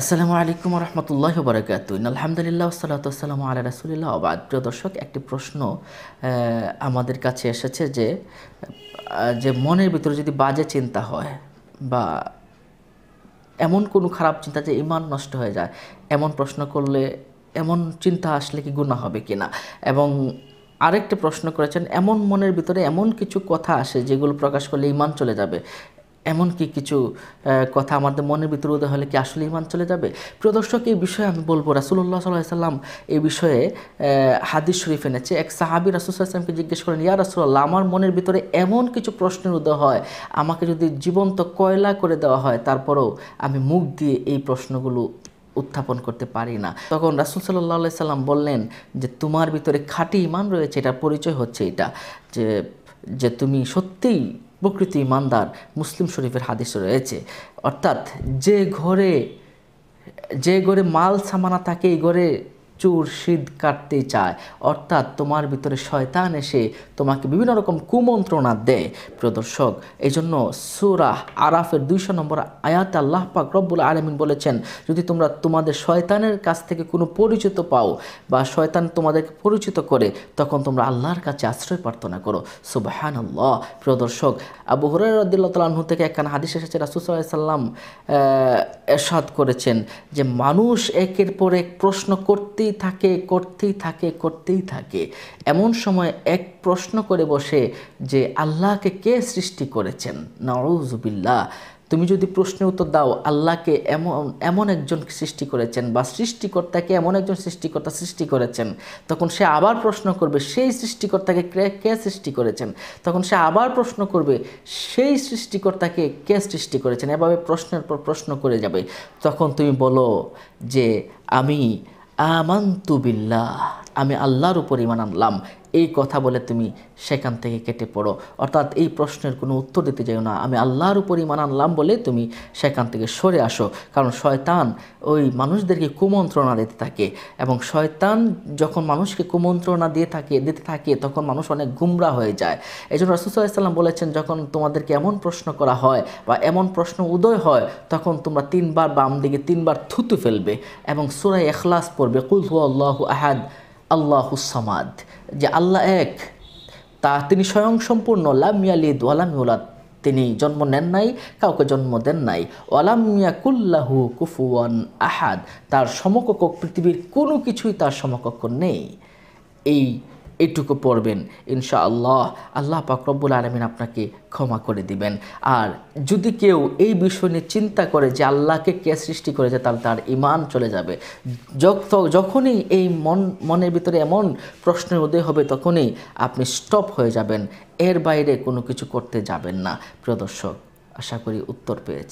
আসসালামু আলাইকুম রহমতুল্লাহ বরাকাত আলহামদুলিল্লাহ সাল্লাতাম আল্লাহ রাসুলিল্লাহ আবাদ প্রিয় দর্শক একটি প্রশ্ন আমাদের কাছে এসেছে যে যে মনের ভিতরে যদি বাজে চিন্তা হয় বা এমন কোনো খারাপ চিন্তা যে ইমান নষ্ট হয়ে যায় এমন প্রশ্ন করলে এমন চিন্তা আসলে কি গুণা হবে কি না এবং আরেকটি প্রশ্ন করেছেন এমন মনের ভিতরে এমন কিছু কথা আসে যেগুলো প্রকাশ করলে ইমান চলে যাবে এমনকি কিছু কথা আমাদের মনের ভিতরে উদয় হলে কি আসলে ইমান চলে যাবে প্রিয় দর্শক এই বিষয়ে আমি বলবো রাসুল্লাহ সাল্লাহ সাল্লাম এই বিষয়ে হাদিস শরীফ এনেছে এক সাহাবি রাসুলসাল্লামকে জিজ্ঞেস করেন ইয়া রাসুল্লাহ আমার মনের ভিতরে এমন কিছু প্রশ্নের উদয় হয় আমাকে যদি জীবন্ত কয়লা করে দেওয়া হয় তারপরেও আমি মুখ দিয়ে এই প্রশ্নগুলো উত্থাপন করতে পারি না তখন রাসুল সাল্লাহ সাল্লাম বললেন যে তোমার ভিতরে খাঁটি ইমান রয়েছে এটার পরিচয় হচ্ছে এটা যে যে তুমি সত্যিই প্রকৃতি ইমানদার মুসলিম শরীফের হাদিস রয়েছে অর্থাৎ যে ঘরে যে ঘরে মাল সামানা থাকে এই ঘরে চুর শীত কাটতে চায় অর্থাৎ তোমার ভিতরে শয়তান এসে তোমাকে বিভিন্ন রকম কুমন্ত্রণা দেয় প্রদর্শক এই জন্য সুরাহ আরাফের দুইশো নম্বর আয়াত আল্লাহ পাক রব্বুল আলমিন বলেছেন যদি তোমরা তোমাদের শয়তানের কাছ থেকে কোনো পরিচিত পাও বা শয়তান তোমাদেরকে পরিচিত করে তখন তোমরা আল্লাহর কাছে আশ্রয় প্রার্থনা করো সুবাহান আল্লাহ প্রদর্শক আবু হরদুল্লাহ হরাইহু থেকে একখান হাদিস এসেছে রাসুসাল্লাম এরশাদ করেছেন যে মানুষ একের পর এক প্রশ্ন করতে করতেই থাকে করতেই থাকে করতেই থাকে এমন সময় এক প্রশ্ন করে বসে যে আল্লাহকে কে সৃষ্টি করেছেন নওয়াজুবিল্লাহ তুমি যদি প্রশ্নে উত্তর দাও আল্লাহকে এমন এমন একজন সৃষ্টি করেছেন বা সৃষ্টিকর্তাকে এমন একজন সৃষ্টিকর্তা সৃষ্টি করেছেন তখন সে আবার প্রশ্ন করবে সেই সৃষ্টিকর্তাকে কে সৃষ্টি করেছেন তখন সে আবার প্রশ্ন করবে সেই সৃষ্টিকর্তাকে কে সৃষ্টি করেছেন এভাবে প্রশ্নের পর প্রশ্ন করে যাবে তখন তুমি বলো যে আমি آمنت بالله আমি আল্লাহর উপর ইমান আনলাম এই কথা বলে তুমি সেখান থেকে কেটে পড়ো অর্থাৎ এই প্রশ্নের কোনো উত্তর দিতে যাই না আমি আল্লাহর উপর ইমান আনলাম বলে তুমি সেখান থেকে সরে আসো কারণ শয়তান ওই মানুষদেরকে কুমন্ত্রণা দিতে থাকে এবং শয়তান যখন মানুষকে কুমন্ত্রণা দিয়ে থাকে দিতে থাকে তখন মানুষ অনেক গুমরা হয়ে যায় এই জন্য রসুসাল্লাম বলেছেন যখন তোমাদেরকে এমন প্রশ্ন করা হয় বা এমন প্রশ্ন উদয় হয় তখন তোমরা তিনবার বাম দিকে তিনবার থুতু ফেলবে এবং সুরাই এখলাস পড়বে কুলহু আল্লাহ আহাদ সামাদ যে আল্লাহ এক তা তিনি স্বয়ং সম্পূর্ণ লামিয়ালিদ ওয়ালামিউলাদ তিনি জন্ম নেন নাই কাউকে জন্ম দেন নাই কুল্লাহু কুফুয়ান আহাদ তার সমকক্ষ পৃথিবীর কোনো কিছুই তার সমকক্ষ নেই এই এটুকু পড়বেন ইনশা আল্লাহ আল্লাহ পাকরব্বুল আলমিন আপনাকে ক্ষমা করে দিবেন আর যদি কেউ এই বিষয় নিয়ে চিন্তা করে যে আল্লাহকে কে সৃষ্টি করেছে তাহলে তার ইমান চলে যাবে যখনই এই মন মনের ভিতরে এমন প্রশ্নের উদয় হবে তখনই আপনি স্টপ হয়ে যাবেন এর বাইরে কোনো কিছু করতে যাবেন না প্রদর্শক আশা করি উত্তর পেয়েছে